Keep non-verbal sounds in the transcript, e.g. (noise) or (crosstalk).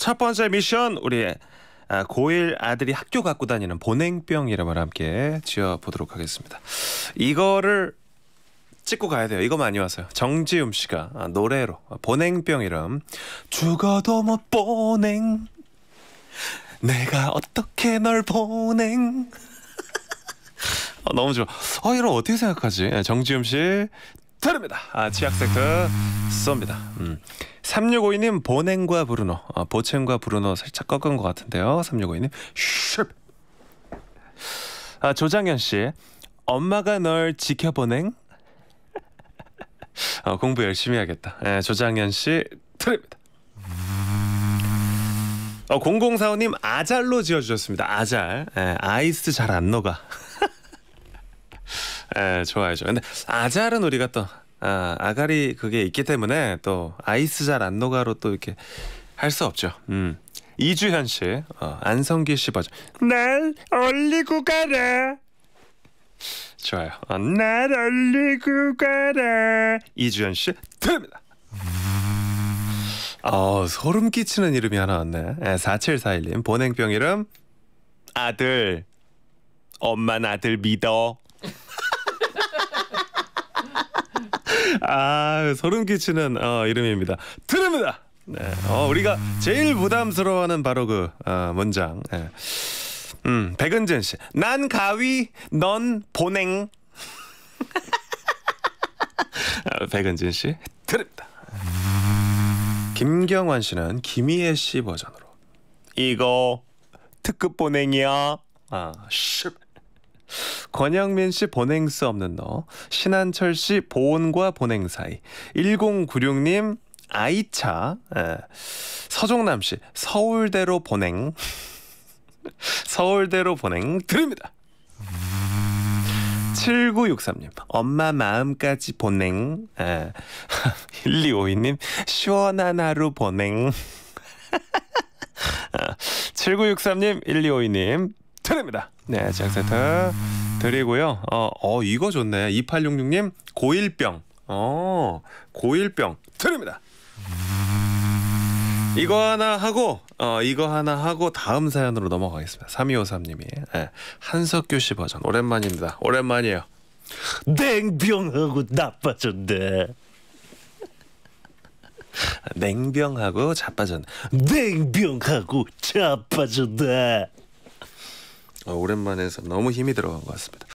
첫 번째 미션 우리의 아, 고1 아들이 학교 갖고 다니는 보냉병 이름을 함께 지어보도록 하겠습니다. 이거를 찍고 가야 돼요. 이거 많이 왔어요 정지움 씨가 아, 노래로 아, 보냉병 이름 죽어도 못 보냉 내가 어떻게 널 보냉 (laughs) 너무 좋아. 어, 이런 어떻게 생각하지? 예, 정지음 씨, 들립니다. 아, 치약 섹터 쏩니다. 음. 3652님 보냉과 브루노, 아, 보첸과 브루노 살짝 꺾은 것 같은데요. 3652님 쉽. 아 조장현 씨, 엄마가 널 지켜보냉. (laughs) 어, 공부 열심히 하겠다 예, 조장현 씨 드립니다. 어, 0045님 아잘로 지어주셨습니다. 아잘. 예, 아이스 잘 안 녹아. (laughs) 에, 예, 좋아야죠. 근데 아잘은 우리가 또 아, 아가리 그게 있기 때문에 또 아이스 잘 안 녹아로 또 이렇게 할 수 없죠. 음. 이주현 씨, 어, 안성기 씨 버전. 날 얼리고 가라. 좋아요. 어, 날 얼리고 가라. 이주현 씨 드립니다. 어, 소름 끼치는 이름이 하나 왔네. 에, 4741님 보냉병 이름 아들. 엄만 아들 믿어. 아 소름 끼치는 어, 이름입니다. 드릅니다. 네. 어, 우리가 제일 부담스러워하는 바로 그 어, 문장. 네. 음, 백은진 씨. 난 가위, 넌 보냉. 아, 백은진 씨 드립니다. 김경환 씨는 김희애 씨 버전으로 이거 특급 보냉이야. 아, 쉽. 권영민 씨 보냉스 없는 너, 신한철 씨 보온과 보냉 사이, 1096님 아이차, 에. 예, 서종남 씨 서울대로 보냉, (laughs) 서울대로 보냉 드립니다. 7963님 엄마 마음까지 보냉 에. 예, 1252님 (laughs) 시원한 하루 보냉 7963님 (laughs) 아, 1252님 차례입니다. 네, 치약 세트 드리고요. 어, 어 이거 좋네. 2866님 고일병. 어, 고일병 드립니다. 이거 하나 하고 어 이거 하나 하고 다음 사연으로 넘어가겠습니다. 3253님이 예, 한석규 씨 버전 오랜만입니다. 오랜만이에요. 냉병하고 나빠졌네. 냉병하고 자빠졌네. 냉병하고 자빠졌네. 어, 오랜만에 해서 너무 힘이 들어간 것 같습니다.